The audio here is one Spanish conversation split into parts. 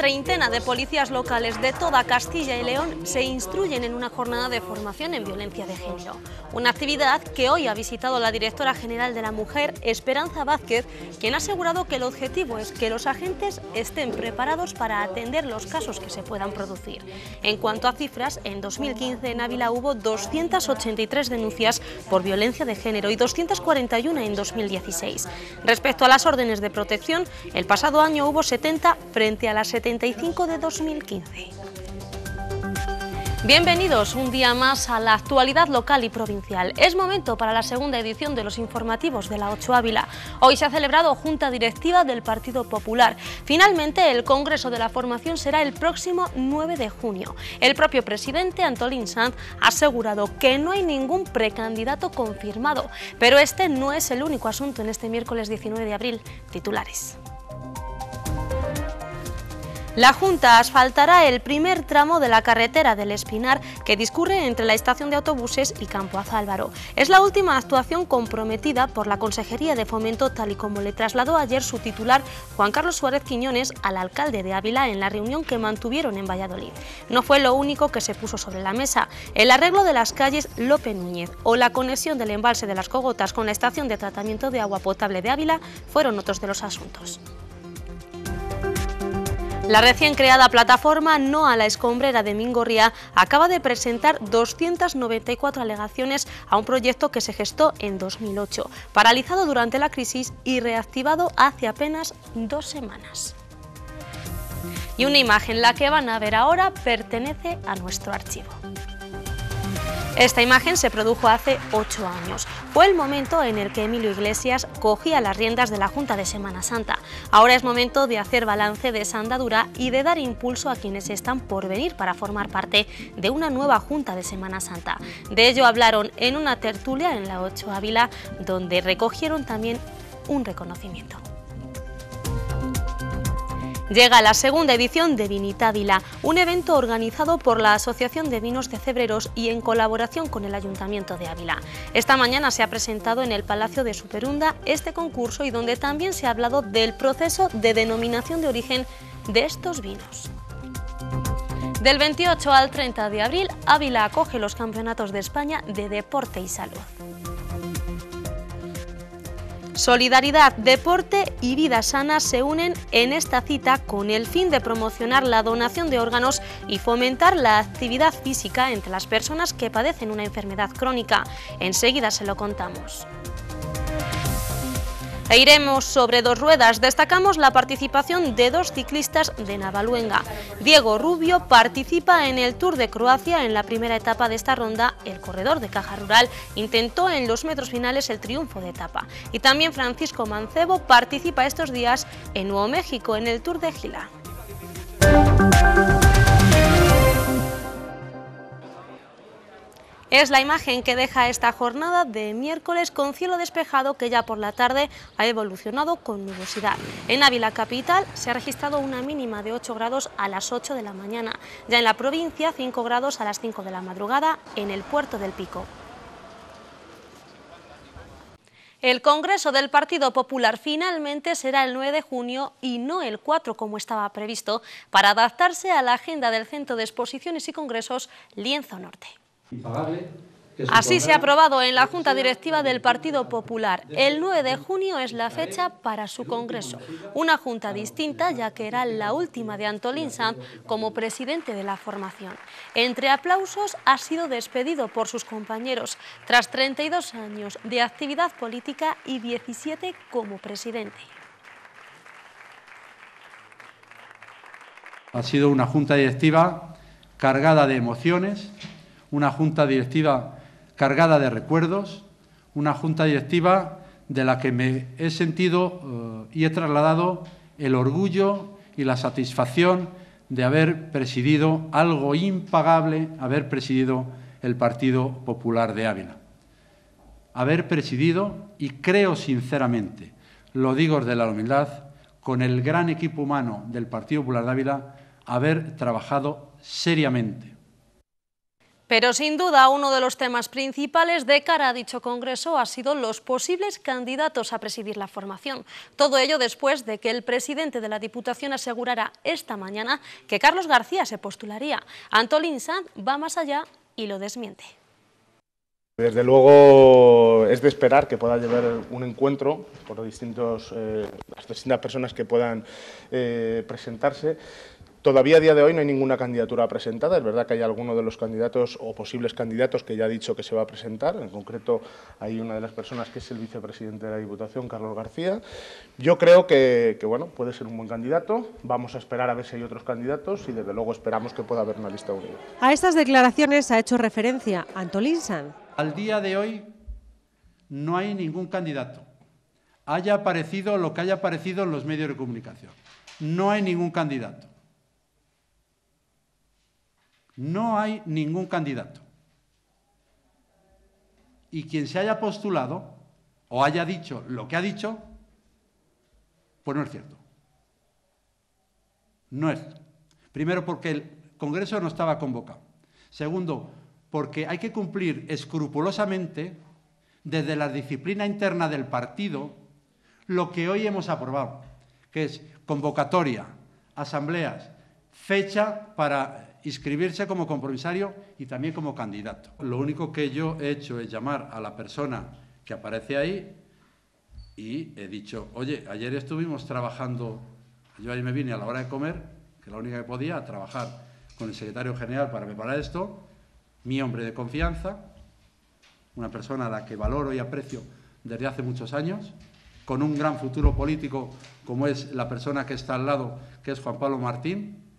treintena de policías locales de toda Castilla y León se instruyen en una jornada de formación en violencia de género. Una actividad que hoy ha visitado la directora general de la Mujer, Esperanza Vázquez, quien ha asegurado que el objetivo es que los agentes estén preparados para atender los casos que se puedan producir. En cuanto a cifras, en 2015 en Ávila hubo 283 denuncias por violencia de género y 241 en 2016. Respecto a las órdenes de protección, el pasado año hubo 70 frente a las 70 de 2015. Bienvenidos un día más a la actualidad local y provincial. Es momento para la segunda edición de los informativos de la 8 Ávila. Hoy se ha celebrado Junta Directiva del Partido Popular. Finalmente, el Congreso de la Formación será el próximo 9 de junio. El propio presidente, Antolín Sanz, ha asegurado que no hay ningún precandidato confirmado. Pero este no es el único asunto en este miércoles 19 de abril. Titulares. La Junta asfaltará el primer tramo de la carretera del Espinar que discurre entre la estación de autobuses y Campo Azálvaro. Es la última actuación comprometida por la Consejería de Fomento tal y como le trasladó ayer su titular Juan Carlos Suárez Quiñones al alcalde de Ávila en la reunión que mantuvieron en Valladolid. No fue lo único que se puso sobre la mesa, el arreglo de las calles López Núñez o la conexión del embalse de las Cogotas con la estación de tratamiento de agua potable de Ávila fueron otros de los asuntos. La recién creada plataforma No a la Escombrera de Mingorría acaba de presentar 294 alegaciones a un proyecto que se gestó en 2008, paralizado durante la crisis y reactivado hace apenas dos semanas. Y una imagen, la que van a ver ahora, pertenece a nuestro archivo. Esta imagen se produjo hace ocho años. Fue el momento en el que Emilio Iglesias cogía las riendas de la Junta de Semana Santa. Ahora es momento de hacer balance de esa andadura y de dar impulso a quienes están por venir para formar parte de una nueva Junta de Semana Santa. De ello hablaron en una tertulia en la 8 Ávila, donde recogieron también un reconocimiento. Llega la segunda edición de Vinitávila, un evento organizado por la Asociación de Vinos de Cebreros y en colaboración con el Ayuntamiento de Ávila. Esta mañana se ha presentado en el Palacio de Superunda este concurso y donde también se ha hablado del proceso de denominación de origen de estos vinos. Del 28 al 30 de abril, Ávila acoge los campeonatos de España de deporte y salud. Solidaridad, deporte y vida sana se unen en esta cita con el fin de promocionar la donación de órganos y fomentar la actividad física entre las personas que padecen una enfermedad crónica. Enseguida se lo contamos. E iremos sobre dos ruedas. Destacamos la participación de dos ciclistas de Navaluenga. Diego Rubio participa en el Tour de Croacia en la primera etapa de esta ronda. El corredor de Caja Rural intentó en los metros finales el triunfo de etapa. Y también Francisco Mancebo participa estos días en Nuevo México en el Tour de Gila. Es la imagen que deja esta jornada de miércoles con cielo despejado que ya por la tarde ha evolucionado con nubosidad. En Ávila capital se ha registrado una mínima de 8 grados a las 8 de la mañana, ya en la provincia 5 grados a las 5 de la madrugada en el puerto del Pico. El Congreso del Partido Popular finalmente será el 9 de junio y no el 4 como estaba previsto para adaptarse a la agenda del Centro de Exposiciones y Congresos Lienzo Norte. Así se ha aprobado en la Junta Directiva del Partido Popular. El 9 de junio es la fecha para su Congreso. Una junta distinta, ya que era la última de Antolín Sanz como presidente de la formación. Entre aplausos, ha sido despedido por sus compañeros tras 32 años de actividad política y 17 como presidente. Ha sido una junta directiva cargada de emociones, una junta directiva cargada de recuerdos, una junta directiva de la que me he sentido eh, y he trasladado el orgullo y la satisfacción de haber presidido algo impagable, haber presidido el Partido Popular de Ávila. Haber presidido, y creo sinceramente, lo digo desde la humildad, con el gran equipo humano del Partido Popular de Ávila, haber trabajado seriamente, pero sin duda uno de los temas principales de cara a dicho congreso ha sido los posibles candidatos a presidir la formación. Todo ello después de que el presidente de la Diputación asegurara esta mañana que Carlos García se postularía. Antolín Sanz va más allá y lo desmiente. Desde luego es de esperar que pueda llevar un encuentro por distintos, eh, las distintas personas que puedan eh, presentarse. Todavía a día de hoy no hay ninguna candidatura presentada, es verdad que hay alguno de los candidatos o posibles candidatos que ya ha dicho que se va a presentar, en concreto hay una de las personas que es el vicepresidente de la Diputación, Carlos García. Yo creo que, bueno, puede ser un buen candidato, vamos a esperar a ver si hay otros candidatos y desde luego esperamos que pueda haber una lista unida. A estas declaraciones ha hecho referencia Antolín San. Al día de hoy no hay ningún candidato, haya aparecido lo que haya aparecido en los medios de comunicación, no hay ningún candidato. No hay ningún candidato. Y quien se haya postulado o haya dicho lo que ha dicho, pues no es cierto. No es. Primero, porque el Congreso no estaba convocado. Segundo, porque hay que cumplir escrupulosamente, desde la disciplina interna del partido, lo que hoy hemos aprobado, que es convocatoria, asambleas, fecha para inscribirse como compromisario y también como candidato. Lo único que yo he hecho es llamar a la persona que aparece ahí y he dicho, oye, ayer estuvimos trabajando, yo ahí me vine a la hora de comer, que la única que podía, a trabajar con el secretario general para preparar esto, mi hombre de confianza, una persona a la que valoro y aprecio desde hace muchos años, con un gran futuro político como es la persona que está al lado, que es Juan Pablo Martín,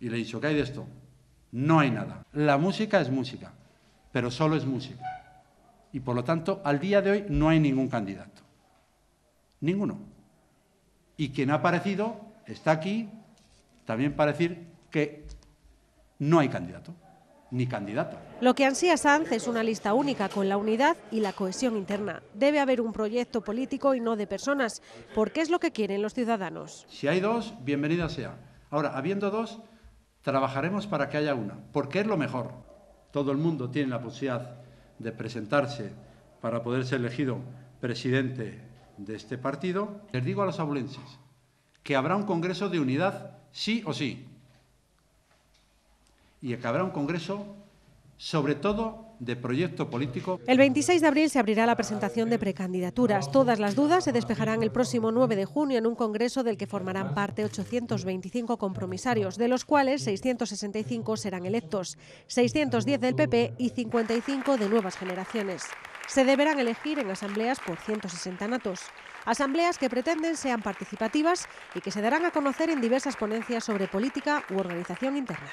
y le he dicho, ¿qué hay de esto? No hay nada. La música es música, pero solo es música. Y por lo tanto, al día de hoy no hay ningún candidato. Ninguno. Y quien ha aparecido está aquí también para decir que no hay candidato ni candidata. Lo que ansía Sanz es una lista única con la unidad y la cohesión interna. Debe haber un proyecto político y no de personas, porque es lo que quieren los ciudadanos. Si hay dos, bienvenida sea. Ahora, habiendo dos, Trabajaremos para que haya una, porque es lo mejor. Todo el mundo tiene la posibilidad de presentarse para poder ser elegido presidente de este partido. Les digo a los abulenses que habrá un Congreso de unidad sí o sí. Y que habrá un Congreso sobre todo de proyecto político. El 26 de abril se abrirá la presentación de precandidaturas. Todas las dudas se despejarán el próximo 9 de junio en un congreso del que formarán parte 825 compromisarios, de los cuales 665 serán electos, 610 del PP y 55 de nuevas generaciones. Se deberán elegir en asambleas por 160 natos. Asambleas que pretenden sean participativas y que se darán a conocer en diversas ponencias sobre política u organización interna.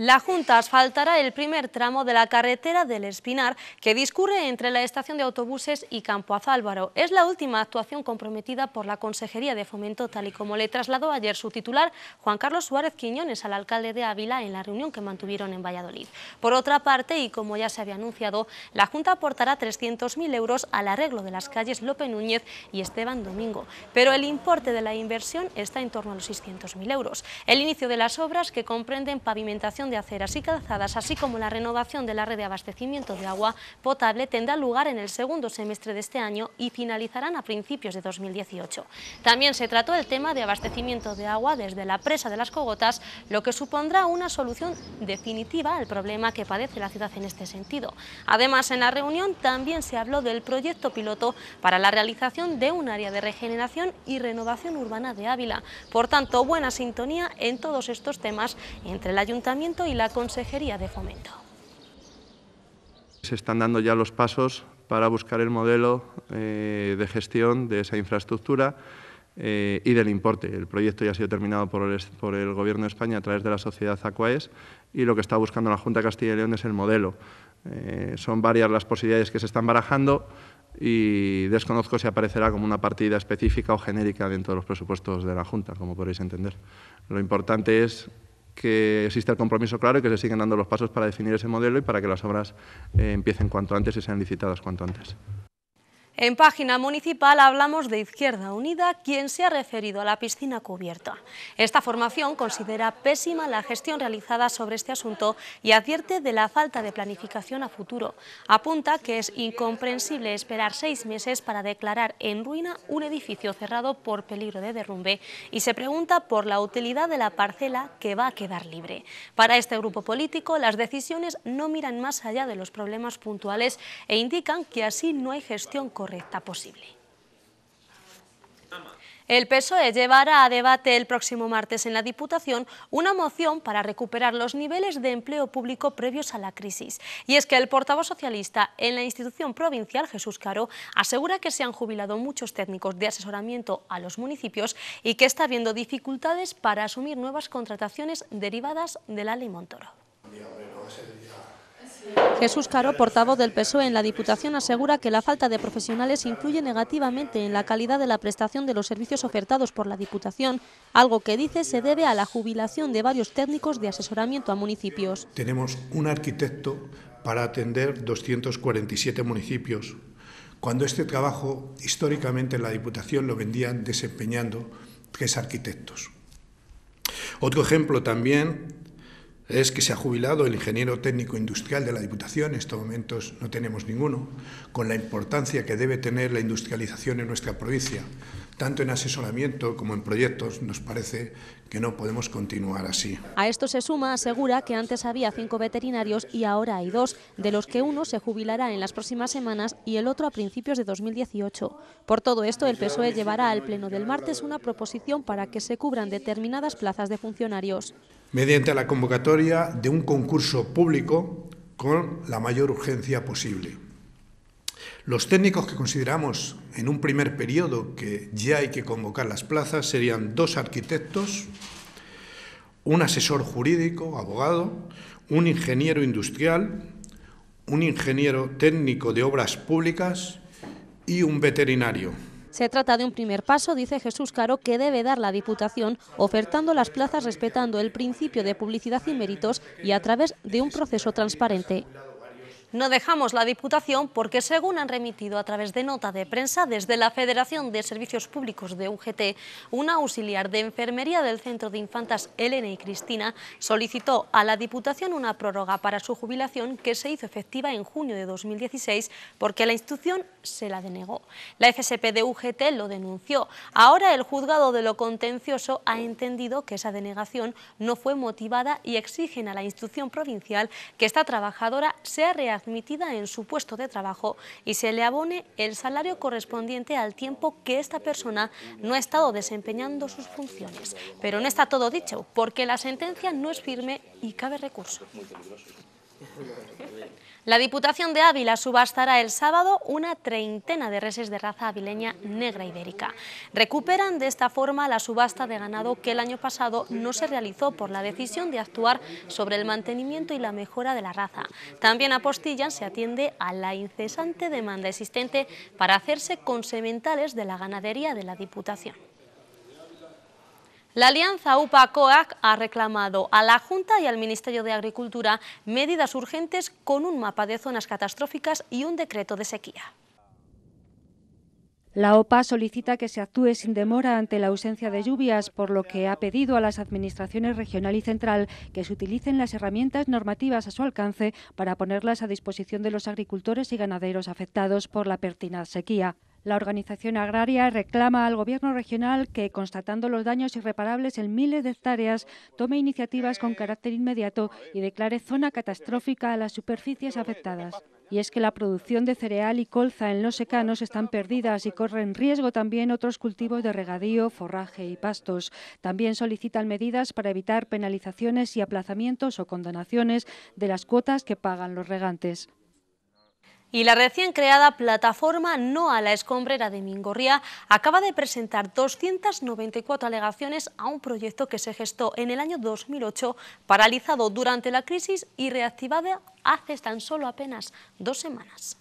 La Junta asfaltará el primer tramo de la carretera del Espinar que discurre entre la estación de autobuses y Campo Álvaro. Es la última actuación comprometida por la Consejería de Fomento, tal y como le trasladó ayer su titular, Juan Carlos Suárez Quiñones, al alcalde de Ávila en la reunión que mantuvieron en Valladolid. Por otra parte, y como ya se había anunciado, la Junta aportará 300.000 euros al arreglo de las calles López Núñez y Esteban Domingo, pero el importe de la inversión está en torno a los 600.000 euros. El inicio de las obras, que comprenden pavimentación de aceras y calzadas, así como la renovación de la red de abastecimiento de agua potable, tendrá lugar en el segundo semestre de este año y finalizarán a principios de 2018. También se trató el tema de abastecimiento de agua desde la presa de las Cogotas, lo que supondrá una solución definitiva al problema que padece la ciudad en este sentido. Además, en la reunión también se habló del proyecto piloto para la realización de un área de regeneración y renovación urbana de Ávila. Por tanto, buena sintonía en todos estos temas entre el Ayuntamiento y la Consejería de Fomento. Se están dando ya los pasos para buscar el modelo eh, de gestión de esa infraestructura eh, y del importe. El proyecto ya ha sido terminado por el, Gobierno de España a través de la sociedad Acuaes y lo que está buscando la Junta de Castilla y León es el modelo. Eh, son varias las posibilidades que se están barajando y desconozco si aparecerá como una partida específica o genérica dentro de los presupuestos de la Junta, como podéis entender. Lo importante es que existe el compromiso claro y que se siguen dando los pasos para definir ese modelo y para que las obras eh, empiecen cuanto antes y sean licitadas cuanto antes. En página municipal hablamos de Izquierda Unida, quien se ha referido a la piscina cubierta. Esta formación considera pésima la gestión realizada sobre este asunto y advierte de la falta de planificación a futuro. Apunta que es incomprensible esperar seis meses para declarar en ruina un edificio cerrado por peligro de derrumbe y se pregunta por la utilidad de la parcela que va a quedar libre. Para este grupo político, las decisiones no miran más allá de los problemas puntuales e indican que así no hay gestión correcta posible. El PSOE llevará a debate el próximo martes en la Diputación una moción para recuperar los niveles de empleo público previos a la crisis. Y es que el portavoz socialista en la institución provincial, Jesús Caro, asegura que se han jubilado muchos técnicos de asesoramiento a los municipios y que está habiendo dificultades para asumir nuevas contrataciones derivadas de la ley Montoro. Jesús Caro, portavoz del PSOE en la Diputación, asegura que la falta de profesionales influye negativamente en la calidad de la prestación de los servicios ofertados por la Diputación, algo que dice se debe a la jubilación de varios técnicos de asesoramiento a municipios. Tenemos un arquitecto para atender 247 municipios, cuando este trabajo históricamente en la Diputación lo vendían desempeñando tres arquitectos. Otro ejemplo también es que se ha jubilado el ingeniero técnico industrial de la Diputación, en estos momentos no tenemos ninguno, con la importancia que debe tener la industrialización en nuestra provincia tanto en asesoramiento como en proyectos, nos parece que no podemos continuar así. A esto se suma, asegura, que antes había cinco veterinarios y ahora hay dos, de los que uno se jubilará en las próximas semanas y el otro a principios de 2018. Por todo esto, el PSOE llevará al Pleno del martes una proposición para que se cubran determinadas plazas de funcionarios. Mediante la convocatoria de un concurso público con la mayor urgencia posible. Los técnicos que consideramos en un primer periodo que ya hay que convocar las plazas serían dos arquitectos, un asesor jurídico, abogado, un ingeniero industrial, un ingeniero técnico de obras públicas y un veterinario. Se trata de un primer paso, dice Jesús Caro, que debe dar la Diputación, ofertando las plazas respetando el principio de publicidad y méritos y a través de un proceso transparente. No dejamos la Diputación porque, según han remitido a través de nota de prensa desde la Federación de Servicios Públicos de UGT, una auxiliar de enfermería del Centro de Infantas Elena y Cristina solicitó a la Diputación una prórroga para su jubilación que se hizo efectiva en junio de 2016 porque la institución se la denegó. La FSP de UGT lo denunció. Ahora el juzgado de lo contencioso ha entendido que esa denegación no fue motivada y exigen a la institución provincial que esta trabajadora sea realizada admitida en su puesto de trabajo y se le abone el salario correspondiente al tiempo que esta persona no ha estado desempeñando sus funciones. Pero no está todo dicho, porque la sentencia no es firme y cabe recurso. La Diputación de Ávila subastará el sábado una treintena de reses de raza avileña negra ibérica. Recuperan de esta forma la subasta de ganado que el año pasado no se realizó por la decisión de actuar sobre el mantenimiento y la mejora de la raza. También a se atiende a la incesante demanda existente para hacerse con sementales de la ganadería de la Diputación. La alianza UPA-COAC ha reclamado a la Junta y al Ministerio de Agricultura medidas urgentes con un mapa de zonas catastróficas y un decreto de sequía. La OPA solicita que se actúe sin demora ante la ausencia de lluvias, por lo que ha pedido a las administraciones regional y central que se utilicen las herramientas normativas a su alcance para ponerlas a disposición de los agricultores y ganaderos afectados por la pertinaz sequía. La organización agraria reclama al Gobierno regional que, constatando los daños irreparables en miles de hectáreas, tome iniciativas con carácter inmediato y declare zona catastrófica a las superficies afectadas. Y es que la producción de cereal y colza en los secanos están perdidas y corren riesgo también otros cultivos de regadío, forraje y pastos. También solicitan medidas para evitar penalizaciones y aplazamientos o condonaciones de las cuotas que pagan los regantes. Y la recién creada plataforma No a la Escombrera de Mingorría acaba de presentar 294 alegaciones a un proyecto que se gestó en el año 2008, paralizado durante la crisis y reactivado hace tan solo apenas dos semanas.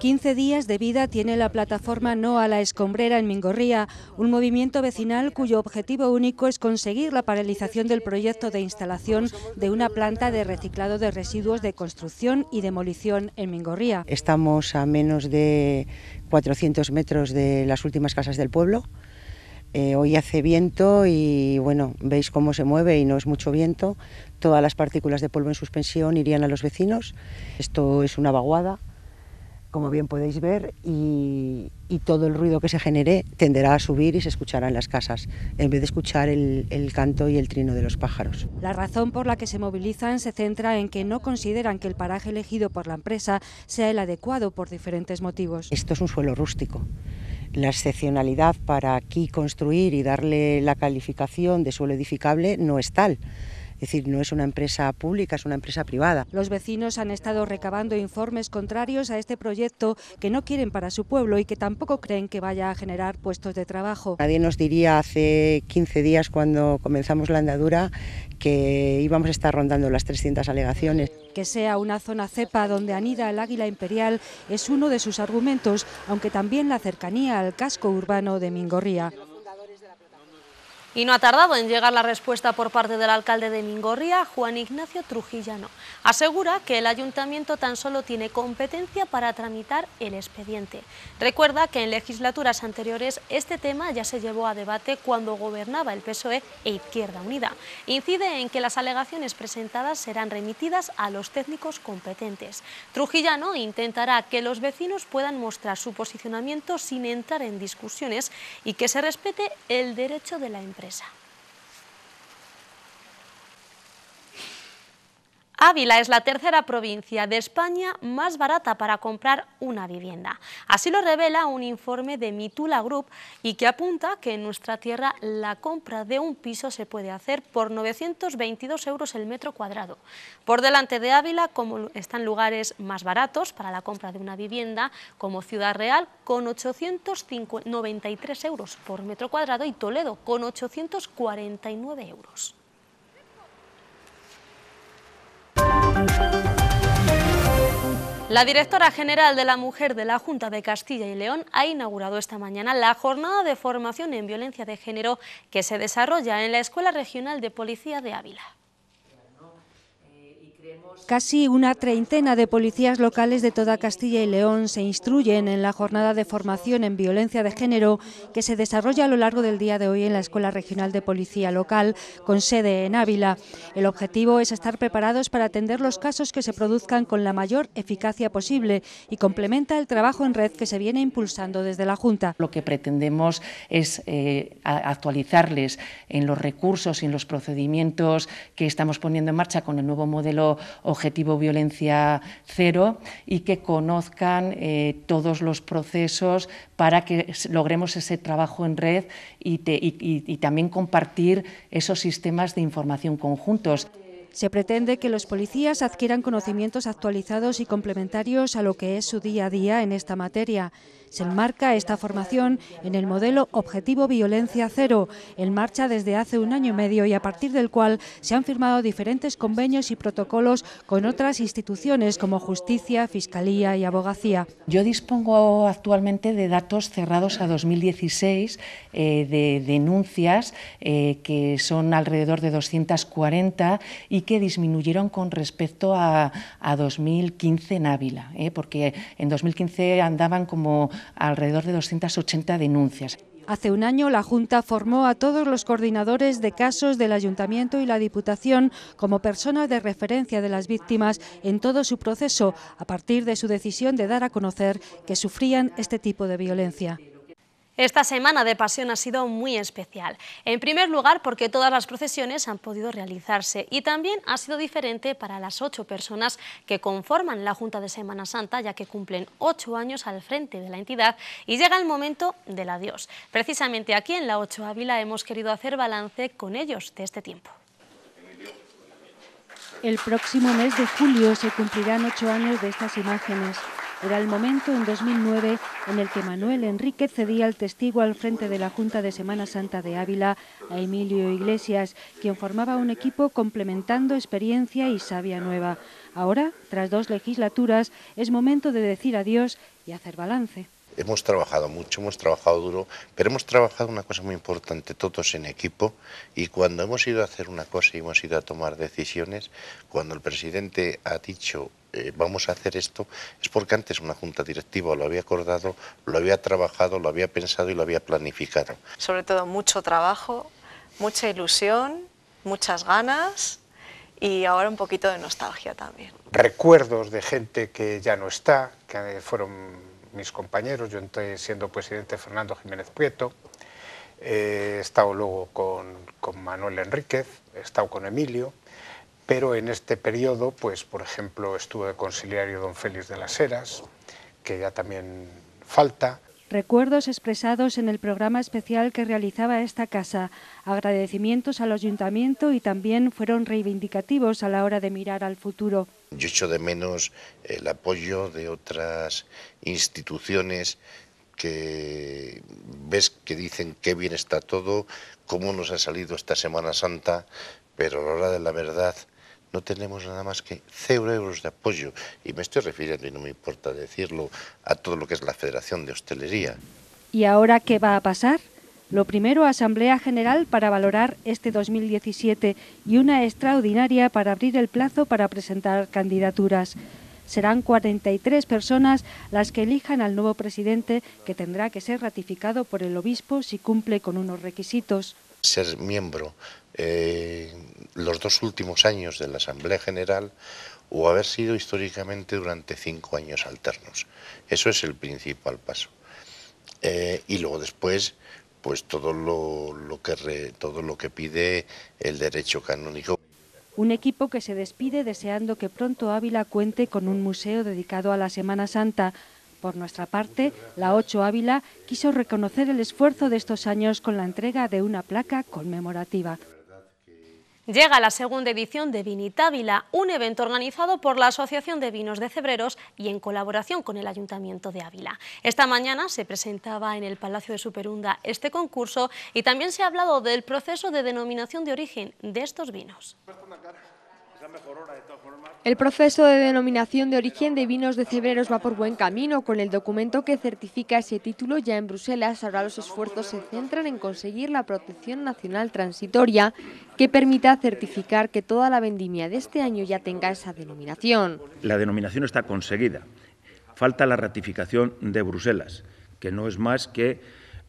15 días de vida tiene la plataforma No a la Escombrera en Mingorría, un movimiento vecinal cuyo objetivo único es conseguir la paralización del proyecto de instalación de una planta de reciclado de residuos de construcción y demolición en Mingorría. Estamos a menos de 400 metros de las últimas casas del pueblo. Eh, hoy hace viento y bueno, veis cómo se mueve y no es mucho viento. Todas las partículas de polvo en suspensión irían a los vecinos. Esto es una vaguada como bien podéis ver, y, todo el ruido que se genere tenderá a subir y se escuchará en las casas, en vez de escuchar el, el, canto y el trino de los pájaros. La razón por la que se movilizan se centra en que no consideran que el paraje elegido por la empresa sea el adecuado por diferentes motivos. Esto es un suelo rústico. La excepcionalidad para aquí construir y darle la calificación de suelo edificable no es tal. Es decir, no es una empresa pública, es una empresa privada. Los vecinos han estado recabando informes contrarios a este proyecto que no quieren para su pueblo y que tampoco creen que vaya a generar puestos de trabajo. Nadie nos diría hace 15 días cuando comenzamos la andadura que íbamos a estar rondando las 300 alegaciones. Que sea una zona cepa donde anida el águila imperial es uno de sus argumentos, aunque también la cercanía al casco urbano de Mingorría. Y no ha tardado en llegar la respuesta por parte del alcalde de Mingorría, Juan Ignacio Trujillano. Asegura que el ayuntamiento tan solo tiene competencia para tramitar el expediente. Recuerda que en legislaturas anteriores este tema ya se llevó a debate cuando gobernaba el PSOE e Izquierda Unida. Incide en que las alegaciones presentadas serán remitidas a los técnicos competentes. Trujillano intentará que los vecinos puedan mostrar su posicionamiento sin entrar en discusiones y que se respete el derecho de la empresa empresa. Ávila es la tercera provincia de España más barata para comprar una vivienda. Así lo revela un informe de Mitula Group y que apunta que en nuestra tierra la compra de un piso se puede hacer por 922 euros el metro cuadrado. Por delante de Ávila como están lugares más baratos para la compra de una vivienda como Ciudad Real con 893 euros por metro cuadrado y Toledo con 849 euros. La directora general de la Mujer de la Junta de Castilla y León ha inaugurado esta mañana la jornada de formación en violencia de género que se desarrolla en la Escuela Regional de Policía de Ávila. Casi una treintena de policías locales de toda Castilla y León se instruyen en la jornada de formación en violencia de género que se desarrolla a lo largo del día de hoy en la Escuela Regional de Policía Local, con sede en Ávila. El objetivo es estar preparados para atender los casos que se produzcan con la mayor eficacia posible y complementa el trabajo en red que se viene impulsando desde la Junta. Lo que pretendemos es eh, actualizarles en los recursos y en los procedimientos que estamos poniendo en marcha con el nuevo modelo objetivo violencia cero y que conozcan eh, todos los procesos para que logremos ese trabajo en red y también compartir esos sistemas de información conjuntos. Se pretende que los policías adquieran conocimientos actualizados y complementarios a lo que es su día a día en esta materia se enmarca esta formación en el modelo Objetivo Violencia Cero, en marcha desde hace un año y medio y a partir del cual se han firmado diferentes convenios y protocolos con otras instituciones como Justicia, Fiscalía y Abogacía. Yo dispongo actualmente de datos cerrados a 2016 eh, de denuncias eh, que son alrededor de 240 y que disminuyeron con respecto a, 2015 en Ávila, eh, porque en 2015 andaban como alrededor de 280 denuncias. Hace un año la Junta formó a todos los coordinadores de casos del Ayuntamiento y la Diputación como personas de referencia de las víctimas en todo su proceso, a partir de su decisión de dar a conocer que sufrían este tipo de violencia. Esta semana de pasión ha sido muy especial. En primer lugar, porque todas las procesiones han podido realizarse y también ha sido diferente para las ocho personas que conforman la Junta de Semana Santa, ya que cumplen ocho años al frente de la entidad y llega el momento del adiós. Precisamente aquí en la 8 Ávila hemos querido hacer balance con ellos de este tiempo. El próximo mes de julio se cumplirán ocho años de estas imágenes. Era el momento en 2009 en el que Manuel Enrique cedía el testigo al frente de la Junta de Semana Santa de Ávila a Emilio Iglesias, quien formaba un equipo complementando experiencia y sabia nueva. Ahora, tras dos legislaturas, es momento de decir adiós y hacer balance hemos trabajado mucho, hemos trabajado duro, pero hemos trabajado una cosa muy importante, todos en equipo, y cuando hemos ido a hacer una cosa y hemos ido a tomar decisiones, cuando el presidente ha dicho eh, vamos a hacer esto, es porque antes una junta directiva lo había acordado, lo había trabajado, lo había pensado y lo había planificado. Sobre todo mucho trabajo, mucha ilusión, muchas ganas y ahora un poquito de nostalgia también. Recuerdos de gente que ya no está, que fueron mis compañeros. Yo entré siendo presidente Fernando Jiménez Prieto, he estado luego con, Manuel Enríquez, he estado con Emilio, pero en este periodo, pues, por ejemplo, estuve de conciliario don Félix de las Heras, que ya también falta. Recuerdos expresados en el programa especial que realizaba esta casa, agradecimientos al ayuntamiento y también fueron reivindicativos a la hora de mirar al futuro. Yo echo de menos el apoyo de otras instituciones que ves que dicen qué bien está todo, cómo nos ha salido esta Semana Santa, pero a la hora de la verdad no tenemos nada más que cero euros de apoyo. Y me estoy refiriendo, y no me importa decirlo, a todo lo que es la Federación de Hostelería. ¿Y ahora qué va a pasar? Lo primero, Asamblea General para valorar este 2017 y una extraordinaria para abrir el plazo para presentar candidaturas. Serán 43 personas las que elijan al nuevo presidente, que tendrá que ser ratificado por el obispo si cumple con unos requisitos. Ser miembro eh, los dos últimos años de la Asamblea General o haber sido históricamente durante cinco años alternos. Eso es el principal paso. Eh, y luego después pues todo lo, que todo lo que pide el derecho canónico. Un equipo que se despide deseando que pronto Ávila cuente con un museo dedicado a la Semana Santa. Por nuestra parte, la 8 Ávila quiso reconocer el esfuerzo de estos años con la entrega de una placa conmemorativa. Llega la segunda edición de Ávila, un evento organizado por la Asociación de Vinos de Cebreros y en colaboración con el Ayuntamiento de Ávila. Esta mañana se presentaba en el Palacio de Superunda este concurso y también se ha hablado del proceso de denominación de origen de estos vinos. El proceso de denominación de origen de vinos de Cebreros va por buen camino. Con el documento que certifica ese título ya en Bruselas, ahora los esfuerzos se centran en conseguir la protección nacional transitoria que permita certificar que toda la vendimia de este año ya tenga esa denominación. La denominación está conseguida. Falta la ratificación de Bruselas, que no es más que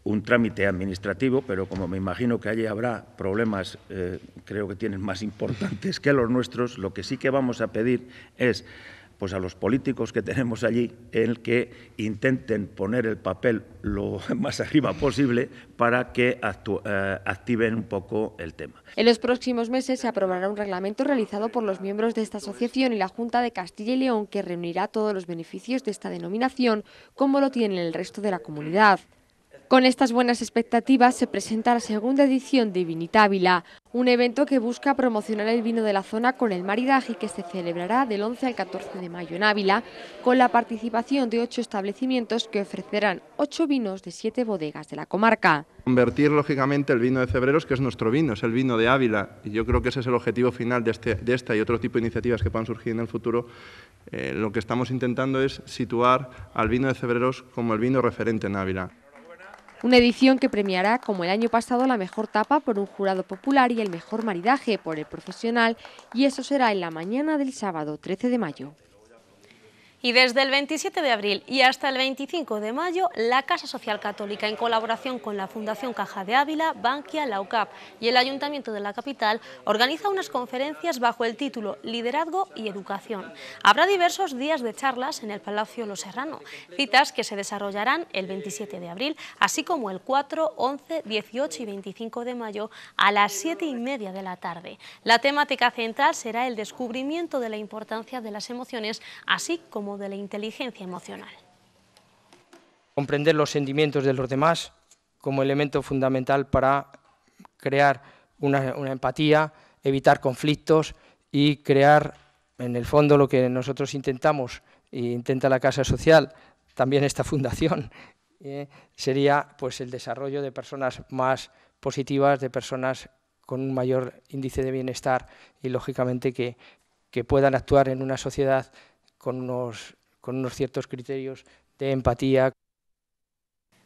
un trámite administrativo, pero como me imagino que allí habrá problemas, eh, creo que tienen más importantes que los nuestros, lo que sí que vamos a pedir es pues a los políticos que tenemos allí el que intenten poner el papel lo más arriba posible para que eh, activen un poco el tema. En los próximos meses se aprobará un reglamento realizado por los miembros de esta asociación y la Junta de Castilla y León que reunirá todos los beneficios de esta denominación como lo tienen el resto de la comunidad. Con estas buenas expectativas se presenta la segunda edición de Ávila, un evento que busca promocionar el vino de la zona con el maridaje que se celebrará del 11 al 14 de mayo en Ávila, con la participación de ocho establecimientos que ofrecerán ocho vinos de siete bodegas de la comarca. Convertir, lógicamente, el vino de Cebreros, que es nuestro vino, es el vino de Ávila, y yo creo que ese es el objetivo final de, este, esta y otro tipo de iniciativas que puedan surgir en el futuro. Eh, lo que estamos intentando es situar al vino de Cebreros como el vino referente en Ávila. Una edición que premiará, como el año pasado, la mejor tapa por un jurado popular y el mejor maridaje por el profesional, y eso será en la mañana del sábado 13 de mayo. Y desde el 27 de abril y hasta el 25 de mayo, la Casa Social Católica, en colaboración con la Fundación Caja de Ávila, Bankia, la UCAP y el Ayuntamiento de la capital, organiza unas conferencias bajo el título Liderazgo y Educación. Habrá diversos días de charlas en el Palacio Los Serrano, citas que se desarrollarán el 27 de abril, así como el 4, 11, 18 y 25 de mayo a las 7 y media de la tarde. La temática central será el descubrimiento de la importancia de las emociones, así como de la inteligencia emocional. Comprender los sentimientos de los demás como elemento fundamental para crear una, empatía, evitar conflictos y crear, en el fondo, lo que nosotros intentamos e intenta la Casa Social, también esta fundación, eh, sería pues, el desarrollo de personas más positivas, de personas con un mayor índice de bienestar y, lógicamente, que, que puedan actuar en una sociedad con unos, con unos ciertos criterios de empatía.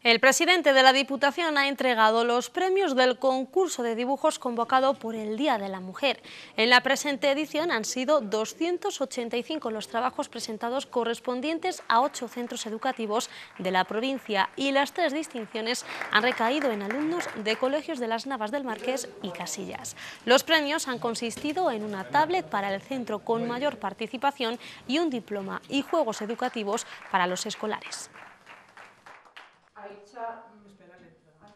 El presidente de la Diputación ha entregado los premios del concurso de dibujos convocado por el Día de la Mujer. En la presente edición han sido 285 los trabajos presentados correspondientes a ocho centros educativos de la provincia y las tres distinciones han recaído en alumnos de colegios de las Navas del Marqués y Casillas. Los premios han consistido en una tablet para el centro con mayor participación y un diploma y juegos educativos para los escolares. Mm, ah,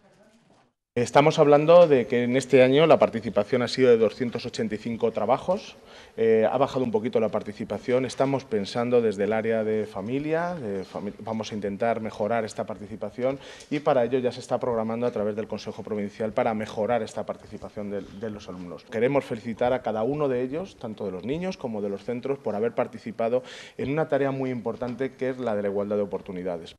estamos hablando de que en este año la participación ha sido de 285 trabajos, eh, ha bajado un poquito la participación, estamos pensando desde el área de familia, vamos a intentar mejorar esta participación y para ello ya se está programando a través del Consejo Provincial para mejorar esta participación de los alumnos. Queremos felicitar a cada uno de ellos, tanto de los niños como de los centros, por haber participado en una tarea muy importante que es la de la igualdad de oportunidades.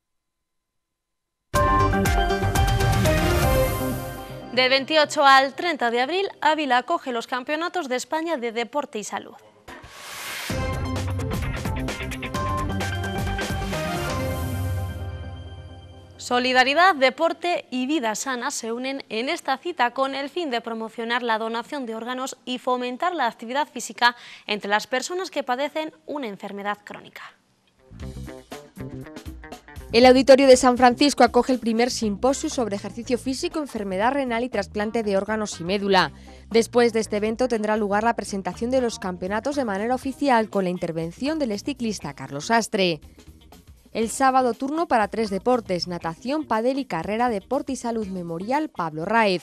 De 28 al 30 de abril, Ávila acoge los Campeonatos de España de Deporte y Salud. Solidaridad, deporte y vida sana se unen en esta cita con el fin de promocionar la donación de órganos y fomentar la actividad física entre las personas que padecen una enfermedad crónica. El Auditorio de San Francisco acoge el primer simposio sobre ejercicio físico, enfermedad renal y trasplante de órganos y médula. Después de este evento tendrá lugar la presentación de los campeonatos de manera oficial con la intervención del ciclista Carlos Astre. El sábado turno para tres deportes, natación, padel y carrera Deporte y Salud Memorial Pablo Raez.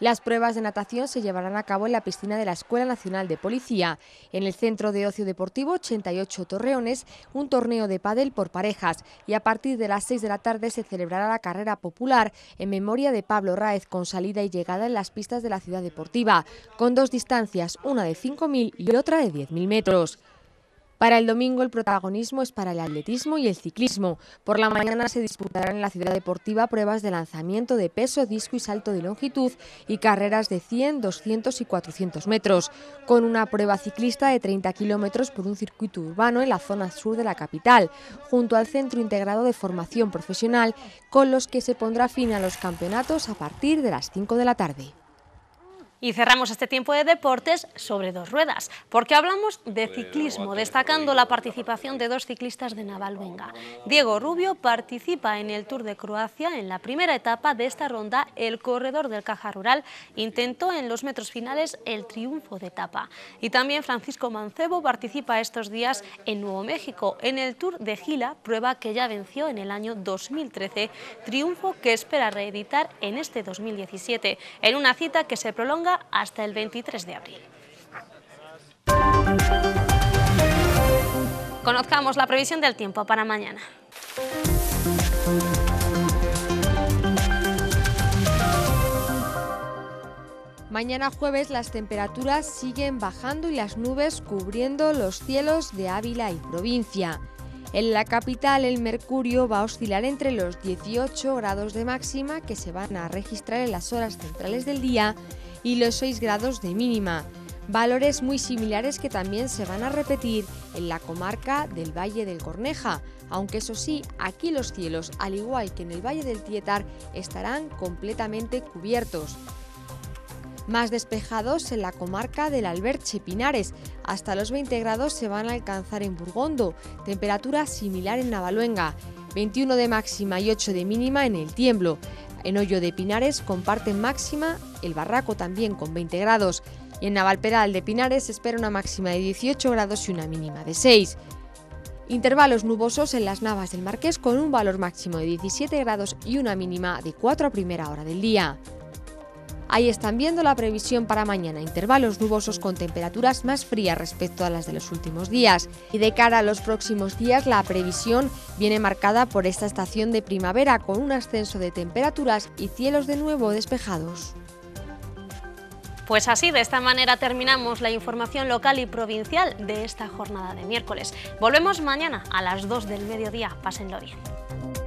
Las pruebas de natación se llevarán a cabo en la piscina de la Escuela Nacional de Policía, en el Centro de Ocio Deportivo 88 Torreones, un torneo de pádel por parejas y a partir de las 6 de la tarde se celebrará la carrera popular en memoria de Pablo Raez con salida y llegada en las pistas de la ciudad deportiva, con dos distancias, una de 5.000 y otra de 10.000 metros. Para el domingo el protagonismo es para el atletismo y el ciclismo. Por la mañana se disputarán en la ciudad deportiva pruebas de lanzamiento de peso, disco y salto de longitud y carreras de 100, 200 y 400 metros, con una prueba ciclista de 30 kilómetros por un circuito urbano en la zona sur de la capital, junto al Centro Integrado de Formación Profesional, con los que se pondrá fin a los campeonatos a partir de las 5 de la tarde. Y cerramos este tiempo de deportes sobre dos ruedas, porque hablamos de ciclismo, destacando la participación de dos ciclistas de Navalvenga. Diego Rubio participa en el Tour de Croacia. En la primera etapa de esta ronda, el corredor del Caja Rural intentó en los metros finales el triunfo de etapa. Y también Francisco Mancebo participa estos días en Nuevo México, en el Tour de Gila, prueba que ya venció en el año 2013, triunfo que espera reeditar en este 2017, en una cita que se prolonga hasta el 23 de abril. Conozcamos la previsión del tiempo para mañana. Mañana jueves las temperaturas siguen bajando y las nubes cubriendo los cielos de Ávila y provincia. En la capital el mercurio va a oscilar entre los 18 grados de máxima que se van a registrar en las horas centrales del día y los 6 grados de mínima, valores muy similares que también se van a repetir en la comarca del Valle del Corneja, aunque eso sí, aquí los cielos, al igual que en el Valle del Tietar, estarán completamente cubiertos más despejados en la comarca del Alberche Pinares. Hasta los 20 grados se van a alcanzar en Burgondo, temperatura similar en Navaluenga, 21 de máxima y 8 de mínima en el Tiemblo. En Hoyo de Pinares comparten máxima, el Barraco también con 20 grados. Y en Navalperal de Pinares espera una máxima de 18 grados y una mínima de 6. Intervalos nubosos en las navas del Marqués con un valor máximo de 17 grados y una mínima de 4 a primera hora del día. Ahí están viendo la previsión para mañana, intervalos nubosos con temperaturas más frías respecto a las de los últimos días. Y de cara a los próximos días, la previsión viene marcada por esta estación de primavera con un ascenso de temperaturas y cielos de nuevo despejados. Pues así, de esta manera terminamos la información local y provincial de esta jornada de miércoles. Volvemos mañana a las 2 del mediodía. Pásenlo bien.